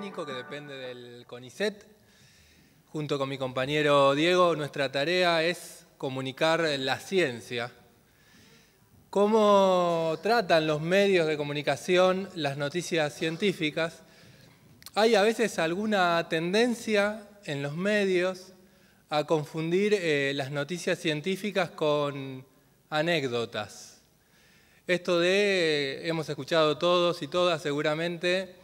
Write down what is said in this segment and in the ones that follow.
que depende del CONICET. Junto con mi compañero Diego, nuestra tarea es comunicar la ciencia. ¿Cómo tratan los medios de comunicación las noticias científicas? Hay a veces alguna tendencia en los medios a confundir eh, las noticias científicas con anécdotas. Esto de, eh, hemos escuchado todos y todas seguramente,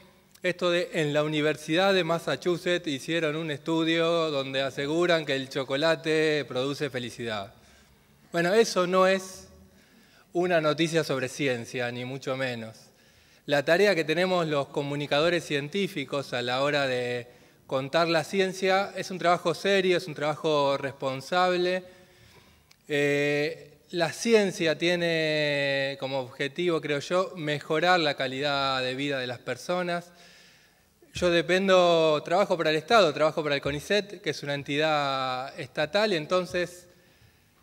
esto de en la Universidad de Massachusetts hicieron un estudio donde aseguran que el chocolate produce felicidad. Bueno, eso no es una noticia sobre ciencia, ni mucho menos. La tarea que tenemos los comunicadores científicos a la hora de contar la ciencia es un trabajo serio, es un trabajo responsable. Eh, la ciencia tiene como objetivo, creo yo, mejorar la calidad de vida de las personas. Yo dependo, trabajo para el Estado, trabajo para el CONICET, que es una entidad estatal, y entonces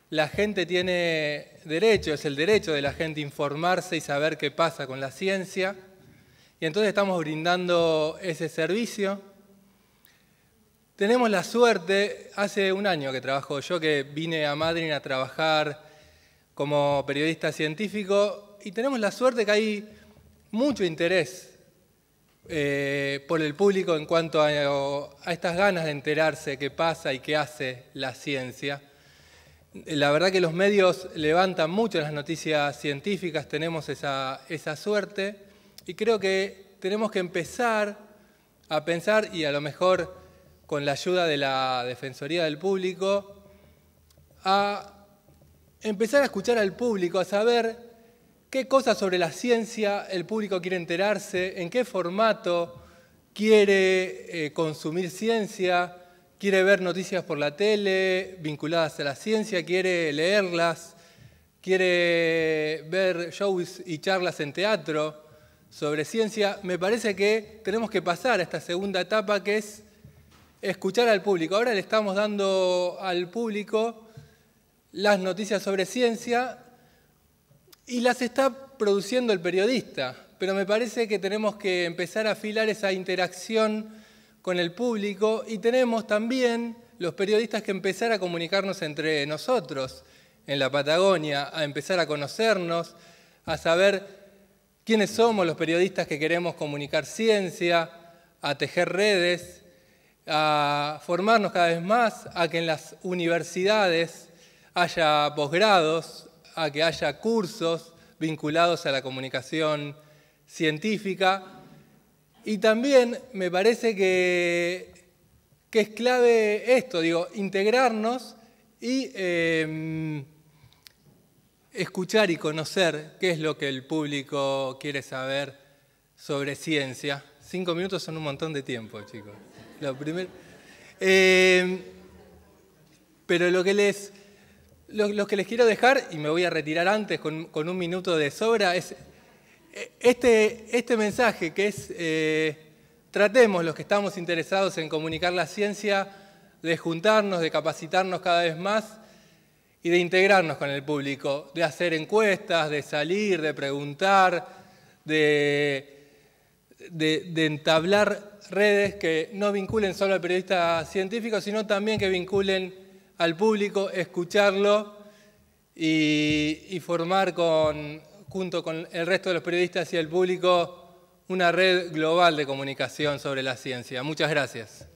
la gente tiene derecho, es el derecho de la gente informarse y saber qué pasa con la ciencia, y entonces estamos brindando ese servicio. Tenemos la suerte, hace un año que trabajo yo, que vine a Madrid a trabajar como periodista científico, y tenemos la suerte que hay mucho interés eh, por el público en cuanto a, estas ganas de enterarse qué pasa y qué hace la ciencia. La verdad que los medios levantan mucho las noticias científicas, tenemos esa, esa suerte y creo que tenemos que empezar a pensar y a lo mejor con la ayuda de la Defensoría del Público, a empezar a escuchar al público, a saber qué cosas sobre la ciencia el público quiere enterarse, en qué formato quiere eh, consumir ciencia, quiere ver noticias por la tele vinculadas a la ciencia, quiere leerlas, quiere ver shows y charlas en teatro sobre ciencia. Me parece que tenemos que pasar a esta segunda etapa que es escuchar al público. Ahora le estamos dando al público las noticias sobre ciencia y las está produciendo el periodista, pero me parece que tenemos que empezar a afilar esa interacción con el público y tenemos también los periodistas que empezar a comunicarnos entre nosotros en la Patagonia, a empezar a conocernos, a saber quiénes somos los periodistas que queremos comunicar ciencia, a tejer redes, a formarnos cada vez más, a que en las universidades haya posgrados, a que haya cursos vinculados a la comunicación científica. Y también me parece que, que es clave esto, digo, integrarnos y em, escuchar y conocer qué es lo que el público quiere saber sobre ciencia. Cinco minutos son un montón de tiempo, chicos. Lo em, pero lo que les lo, que les quiero dejar, y me voy a retirar antes con, un minuto de sobra, es eh, este, este mensaje que es, eh, tratemos los que estamos interesados en comunicar la ciencia, de juntarnos, de capacitarnos cada vez más y de integrarnos con el público, de hacer encuestas, de salir, de preguntar, de, de, de entablar redes que no vinculen solo al periodista científico, sino también que vinculen al público, escucharlo y, y formar con, junto con el resto de los periodistas y el público una red global de comunicación sobre la ciencia. Muchas gracias.